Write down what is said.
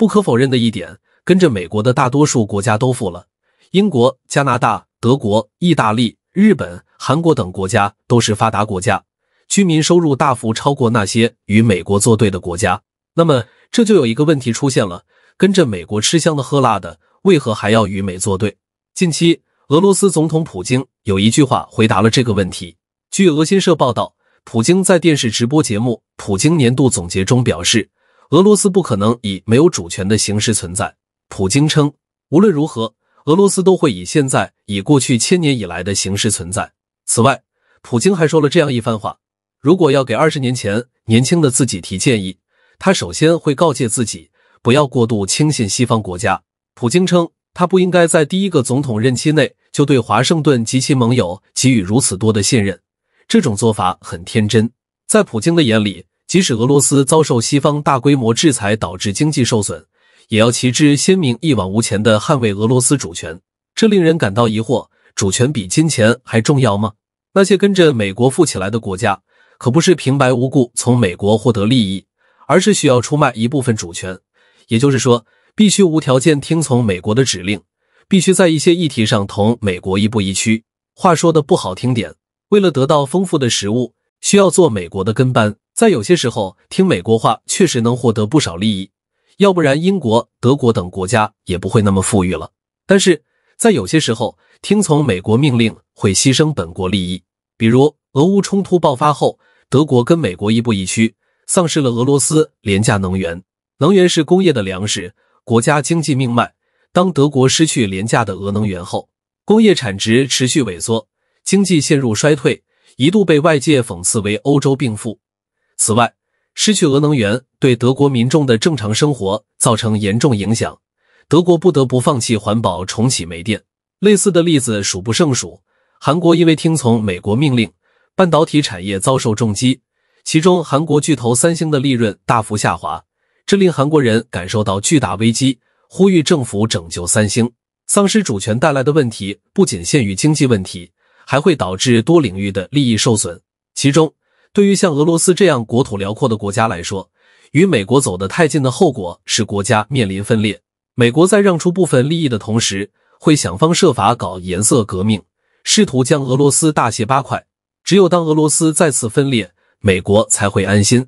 不可否认的一点，跟着美国的大多数国家都富了，英国、加拿大、德国、意大利、日本、韩国等国家都是发达国家，居民收入大幅超过那些与美国作对的国家。那么，这就有一个问题出现了：跟着美国吃香的喝辣的，为何还要与美作对？近期，俄罗斯总统普京有一句话回答了这个问题。据俄新社报道，普京在电视直播节目《普京年度总结》中表示。俄罗斯不可能以没有主权的形式存在。普京称，无论如何，俄罗斯都会以现在、以过去千年以来的形式存在。此外，普京还说了这样一番话：如果要给二十年前年轻的自己提建议，他首先会告诫自己不要过度轻信西方国家。普京称，他不应该在第一个总统任期内就对华盛顿及其盟友给予如此多的信任，这种做法很天真。在普京的眼里。即使俄罗斯遭受西方大规模制裁导致经济受损，也要旗帜鲜明、一往无前地捍卫俄罗斯主权。这令人感到疑惑：主权比金钱还重要吗？那些跟着美国富起来的国家，可不是平白无故从美国获得利益，而是需要出卖一部分主权，也就是说，必须无条件听从美国的指令，必须在一些议题上同美国一步一趋。话说的不好听点，为了得到丰富的食物，需要做美国的跟班。在有些时候，听美国话确实能获得不少利益，要不然英国、德国等国家也不会那么富裕了。但是在有些时候，听从美国命令会牺牲本国利益，比如俄乌冲突爆发后，德国跟美国亦步亦趋，丧失了俄罗斯廉价能源。能源是工业的粮食，国家经济命脉。当德国失去廉价的俄能源后，工业产值持续萎缩，经济陷入衰退，一度被外界讽刺为“欧洲病夫”。此外，失去俄能源对德国民众的正常生活造成严重影响，德国不得不放弃环保重启煤电。类似的例子数不胜数。韩国因为听从美国命令，半导体产业遭受重击，其中韩国巨头三星的利润大幅下滑，这令韩国人感受到巨大危机，呼吁政府拯救三星。丧失主权带来的问题不仅限于经济问题，还会导致多领域的利益受损，其中。对于像俄罗斯这样国土辽阔的国家来说，与美国走得太近的后果是国家面临分裂。美国在让出部分利益的同时，会想方设法搞颜色革命，试图将俄罗斯大卸八块。只有当俄罗斯再次分裂，美国才会安心。